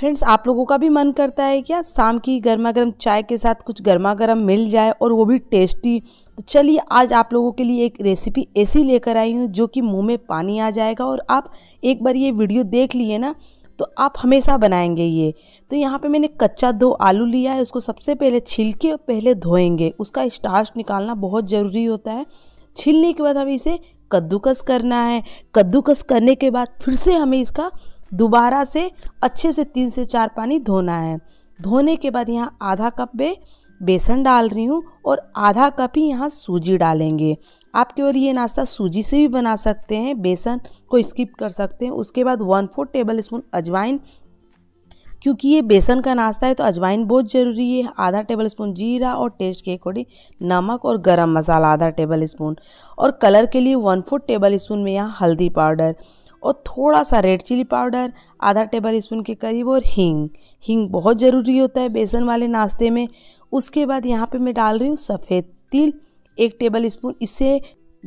friends आप लोगों का भी मन करता है क्या शाम की गर्मा गर्म चाय के साथ कुछ गर्मा गर्म मिल जाए और वो भी टेस्टी तो चलिए आज आप लोगों के लिए एक रेसिपी ऐसी लेकर आई हूँ जो कि मुंह में पानी आ जाएगा और आप एक बार ये वीडियो देख लिए ना तो आप हमेशा बनाएंगे ये तो यहाँ पे मैंने कच्चा दो आलू लिया है उसको सबसे पहले छिल के पहले धोएंगे उसका स्टार्च निकालना बहुत ज़रूरी होता है छिलने के बाद हमें इसे कद्दूकस करना है कद्दूकस करने के बाद फिर से हमें इसका दोबारा से अच्छे से तीन से चार पानी धोना है धोने के बाद यहाँ आधा कप में बेसन डाल रही हूँ और आधा कप ही यहाँ सूजी डालेंगे आप केवल ये नाश्ता सूजी से भी बना सकते हैं बेसन को स्किप कर सकते हैं उसके बाद वन फोर टेबल स्पून अजवाइन क्योंकि ये बेसन का नाश्ता है तो अजवाइन बहुत ज़रूरी है आधा टेबल स्पून जीरा और टेस्ट के अकॉर्डिंग नमक और गरम मसाला आधा टेबल स्पून और कलर के लिए वन फोर टेबल स्पून में यहाँ हल्दी पाउडर और थोड़ा सा रेड चिली पाउडर आधा टेबल स्पून के करीब और हींग हींग बहुत ज़रूरी होता है बेसन वाले नाश्ते में उसके बाद यहाँ पे मैं डाल रही हूँ सफ़ेद तिल एक टेबल स्पून इससे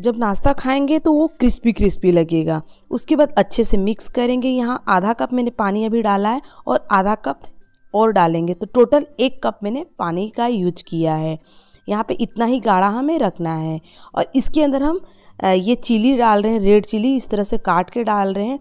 जब नाश्ता खाएंगे तो वो क्रिस्पी क्रिस्पी लगेगा उसके बाद अच्छे से मिक्स करेंगे यहाँ आधा कप मैंने पानी अभी डाला है और आधा कप और डालेंगे तो टोटल एक कप मैंने पानी का यूज किया है यहाँ पे इतना ही गाढ़ा हमें रखना है और इसके अंदर हम ये चिली डाल रहे हैं रेड चिली इस तरह से काट के डाल रहे हैं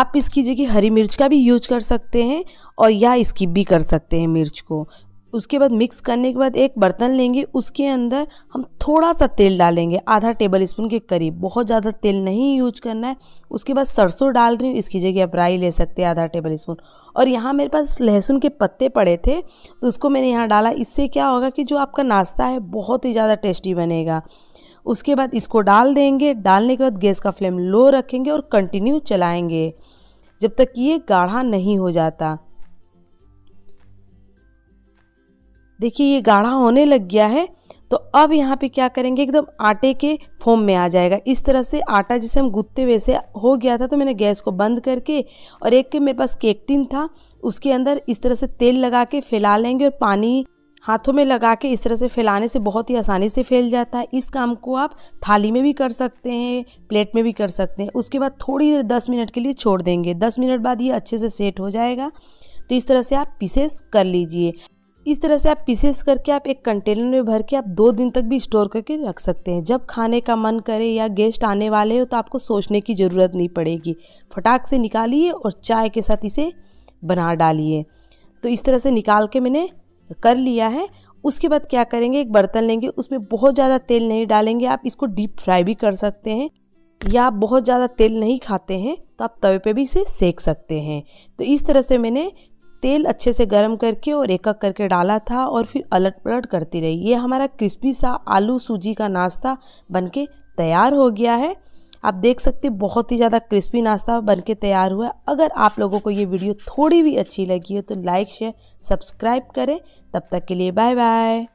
आप इसकी जगह हरी मिर्च का भी यूज कर सकते हैं और या स्किप भी कर सकते हैं मिर्च को उसके बाद मिक्स करने के बाद एक बर्तन लेंगे उसके अंदर हम थोड़ा सा तेल डालेंगे आधा टेबल स्पून के करीब बहुत ज़्यादा तेल नहीं यूज करना है उसके बाद सरसों डाल रही हूँ इसकी जगह आप राई ले सकते हैं आधा टेबल स्पून और यहाँ मेरे पास लहसुन के पत्ते पड़े थे तो उसको मैंने यहाँ डाला इससे क्या होगा कि जो आपका नाश्ता है बहुत ही ज़्यादा टेस्टी बनेगा उसके बाद इसको डाल देंगे डालने के बाद गैस का फ्लेम लो रखेंगे और कंटिन्यू चलाएँगे जब तक ये गाढ़ा नहीं हो जाता देखिए ये गाढ़ा होने लग गया है तो अब यहाँ पे क्या करेंगे एकदम आटे के फॉर्म में आ जाएगा इस तरह से आटा जैसे हम गुत्ते वैसे हो गया था तो मैंने गैस को बंद करके और एक के मेरे पास केकटिन था उसके अंदर इस तरह से तेल लगा के फैला लेंगे और पानी हाथों में लगा के इस तरह से फैलाने से बहुत ही आसानी से फैल जाता है इस काम को आप थाली में भी कर सकते हैं प्लेट में भी कर सकते हैं उसके बाद थोड़ी देर दस मिनट के लिए छोड़ देंगे दस मिनट बाद ये अच्छे से सेट हो जाएगा तो इस तरह से आप पीसेस कर लीजिए इस तरह से आप पीसेस करके आप एक कंटेनर में भर के आप दो दिन तक भी स्टोर करके रख सकते हैं जब खाने का मन करे या गेस्ट आने वाले हो तो आपको सोचने की ज़रूरत नहीं पड़ेगी फटाक से निकालिए और चाय के साथ इसे बना डालिए तो इस तरह से निकाल के मैंने कर लिया है उसके बाद क्या करेंगे एक बर्तन लेंगे उसमें बहुत ज़्यादा तेल नहीं डालेंगे आप इसको डीप फ्राई भी कर सकते हैं या आप बहुत ज़्यादा तेल नहीं खाते हैं तो आप तवे पे भी इसे सेक सकते हैं तो इस तरह से मैंने तेल अच्छे से गर्म करके और एक एक करके डाला था और फिर अलट पलट करती रही ये हमारा क्रिस्पी सा आलू सूजी का नाश्ता बनके तैयार हो गया है आप देख सकते बहुत ही ज़्यादा क्रिस्पी नाश्ता बनके तैयार हुआ है अगर आप लोगों को ये वीडियो थोड़ी भी अच्छी लगी हो तो लाइक शेयर सब्सक्राइब करें तब तक के लिए बाय बाय